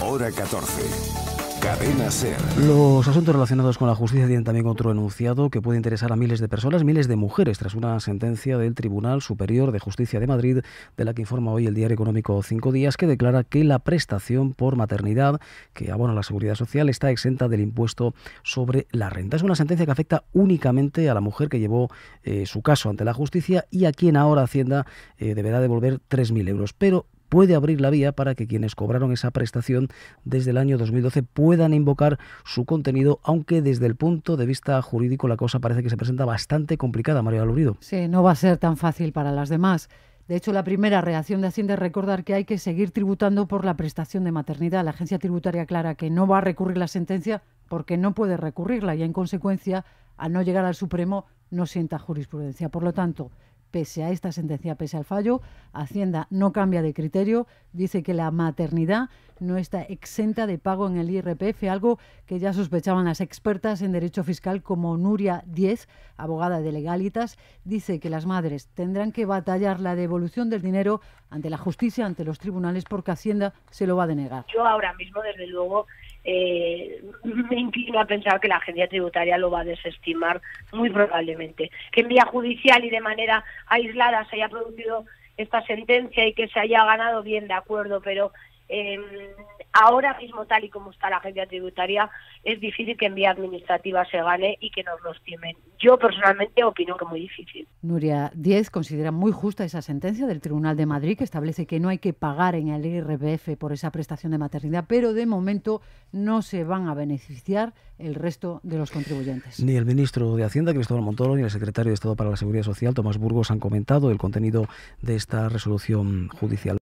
Hora 14. Cadena Ser. Los asuntos relacionados con la justicia tienen también otro enunciado que puede interesar a miles de personas, miles de mujeres, tras una sentencia del Tribunal Superior de Justicia de Madrid, de la que informa hoy el diario económico Cinco Días, que declara que la prestación por maternidad que abona la Seguridad Social está exenta del impuesto sobre la renta. Es una sentencia que afecta únicamente a la mujer que llevó eh, su caso ante la justicia y a quien ahora Hacienda eh, deberá devolver 3.000 euros. Pero puede abrir la vía para que quienes cobraron esa prestación desde el año 2012 puedan invocar su contenido, aunque desde el punto de vista jurídico la cosa parece que se presenta bastante complicada, María Lurido. Sí, no va a ser tan fácil para las demás. De hecho, la primera reacción de Hacienda es recordar que hay que seguir tributando por la prestación de maternidad. La agencia tributaria aclara que no va a recurrir la sentencia porque no puede recurrirla y, en consecuencia, al no llegar al Supremo, no sienta jurisprudencia. Por lo tanto, Pese a esta sentencia, pese al fallo, Hacienda no cambia de criterio. Dice que la maternidad no está exenta de pago en el IRPF, algo que ya sospechaban las expertas en derecho fiscal como Nuria Diez, abogada de Legalitas. Dice que las madres tendrán que batallar la devolución del dinero ante la justicia, ante los tribunales, porque Hacienda se lo va a denegar. Yo ahora mismo, desde luego, eh, me inclino a pensar que la agencia tributaria lo va a desestimar muy probablemente. Que en vía judicial y de manera aislada se haya producido esta sentencia y que se haya ganado bien, de acuerdo, pero Em, ahora mismo, tal y como está la agencia tributaria, es difícil que en vía administrativa se gane y que nos los tiemen. Yo personalmente opino que muy difícil. Nuria Diez considera muy justa esa sentencia del Tribunal de Madrid que establece que no hay que pagar en el IRBF por esa prestación de maternidad, pero de momento no se van a beneficiar el resto de los contribuyentes. Ni el ministro de Hacienda, Cristóbal Montoro, ni el secretario de Estado para la Seguridad Social, Tomás Burgos, han comentado el contenido de esta resolución judicial.